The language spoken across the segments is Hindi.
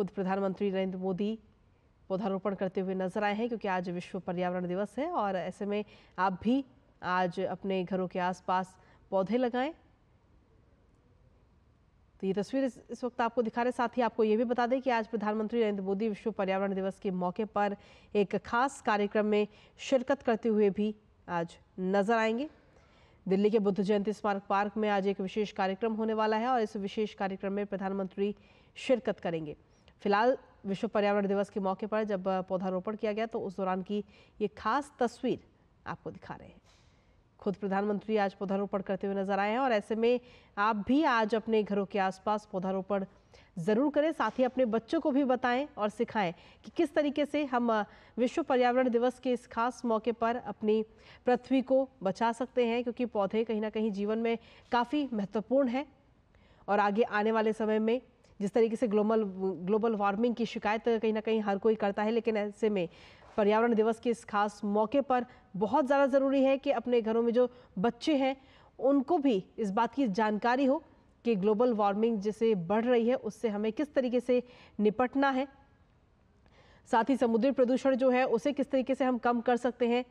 खुद प्रधानमंत्री नरेंद्र मोदी पौधारोपण करते हुए नजर आए हैं क्योंकि आज विश्व पर्यावरण दिवस है और ऐसे में आप भी आज अपने घरों के आसपास पौधे लगाएं तो ये तस्वीर इस, इस वक्त आपको दिखा रहे साथ ही आपको ये भी बता दें कि आज प्रधानमंत्री नरेंद्र मोदी विश्व पर्यावरण दिवस के मौके पर एक खास कार्यक्रम में शिरकत करते हुए भी आज नजर आएंगे दिल्ली के बुद्ध जयंती स्मारक पार्क में आज एक विशेष कार्यक्रम होने वाला है और इस विशेष कार्यक्रम में प्रधानमंत्री शिरकत करेंगे फिलहाल विश्व पर्यावरण दिवस के मौके पर जब पौधारोपण किया गया तो उस दौरान की ये खास तस्वीर आपको दिखा रहे हैं खुद प्रधानमंत्री आज पौधारोपण करते हुए नजर आए हैं और ऐसे में आप भी आज अपने घरों के आसपास पौधारोपण ज़रूर करें साथ ही अपने बच्चों को भी बताएं और सिखाएं कि किस तरीके से हम विश्व पर्यावरण दिवस के इस खास मौके पर अपनी पृथ्वी को बचा सकते हैं क्योंकि पौधे कहीं ना कहीं जीवन में काफ़ी महत्वपूर्ण हैं और आगे आने वाले समय में जिस तरीके से ग्लोबल ग्लोबल वार्मिंग की शिकायत कहीं ना कहीं हर कोई करता है लेकिन ऐसे में पर्यावरण दिवस के इस खास मौके पर बहुत ज़्यादा ज़रूरी है कि अपने घरों में जो बच्चे हैं उनको भी इस बात की जानकारी हो कि ग्लोबल वार्मिंग जैसे बढ़ रही है उससे हमें किस तरीके से निपटना है साथ ही समुद्री प्रदूषण जो है उसे किस तरीके से हम कम कर सकते हैं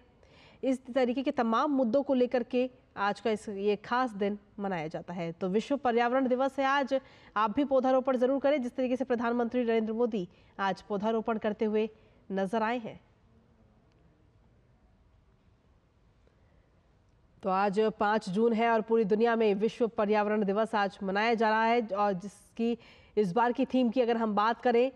इस तरीके के तमाम मुद्दों को लेकर के आज का इस ये खास दिन मनाया जाता है तो विश्व पर्यावरण दिवस है आज आप भी पौधारोपण जरूर करें जिस तरीके से प्रधानमंत्री नरेंद्र मोदी आज पौधारोपण करते हुए नजर आए हैं तो आज पाँच जून है और पूरी दुनिया में विश्व पर्यावरण दिवस आज मनाया जा रहा है और जिसकी इस बार की थीम की अगर हम बात करें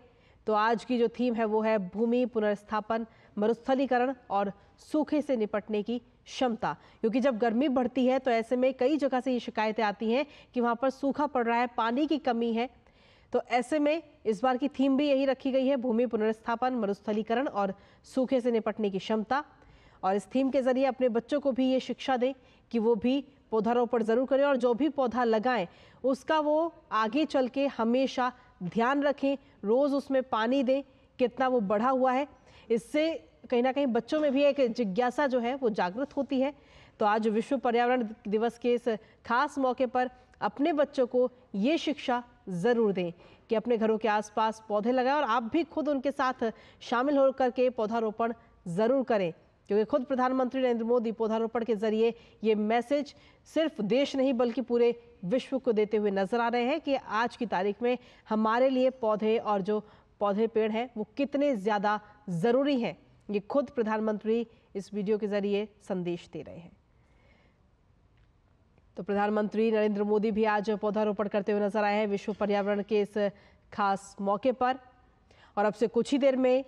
तो आज की जो थीम है वो है भूमि पुनर्स्थापन मरुस्थलीकरण और सूखे से निपटने की क्षमता क्योंकि जब गर्मी बढ़ती है तो ऐसे में कई जगह से ये शिकायतें आती हैं कि वहाँ पर सूखा पड़ रहा है पानी की कमी है तो ऐसे में इस बार की थीम भी यही रखी गई है भूमि पुनर्स्थापन मरुस्थलीकरण और सूखे से निपटने की क्षमता और इस थीम के जरिए अपने बच्चों को भी ये शिक्षा दें कि वो भी पौधारोपण जरूर करें और जो भी पौधा लगाएं उसका वो आगे चल के हमेशा ध्यान रखें रोज़ उसमें पानी दें कितना वो बढ़ा हुआ है इससे कहीं ना कहीं बच्चों में भी एक जिज्ञासा जो है वो जागृत होती है तो आज विश्व पर्यावरण दिवस के इस खास मौके पर अपने बच्चों को ये शिक्षा ज़रूर दें कि अपने घरों के आसपास पौधे लगाएं और आप भी खुद उनके साथ शामिल होकर के पौधारोपण ज़रूर करें क्योंकि खुद प्रधानमंत्री नरेंद्र मोदी पौधारोपण के जरिए ये मैसेज सिर्फ देश नहीं बल्कि पूरे विश्व को देते हुए नजर आ रहे हैं कि आज की तारीख में हमारे लिए पौधे और जो पौधे पेड़ हैं वो कितने ज़्यादा ज़रूरी हैं ये खुद प्रधानमंत्री इस वीडियो के ज़रिए संदेश दे रहे हैं तो प्रधानमंत्री नरेंद्र मोदी भी आज पौधारोपण करते हुए नजर आए हैं विश्व पर्यावरण के इस खास मौके पर और अब से कुछ ही देर में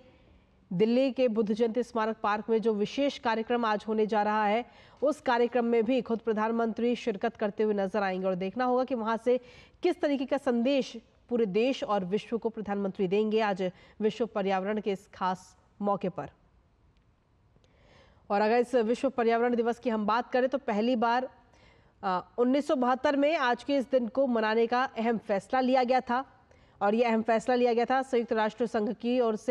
दिल्ली के बुद्ध जयंती स्मारक पार्क में जो विशेष कार्यक्रम आज होने जा रहा है उस कार्यक्रम में भी खुद प्रधानमंत्री शिरकत करते हुए नजर आएंगे और देखना होगा कि वहां से किस तरीके का संदेश पूरे देश और विश्व को प्रधानमंत्री देंगे आज विश्व पर्यावरण के इस खास मौके पर और अगर इस विश्व पर्यावरण दिवस की हम बात करें तो पहली बार उन्नीस में आज के इस दिन को मनाने का अहम फैसला लिया गया था और यह अहम फैसला लिया गया था संयुक्त राष्ट्र संघ की ओर से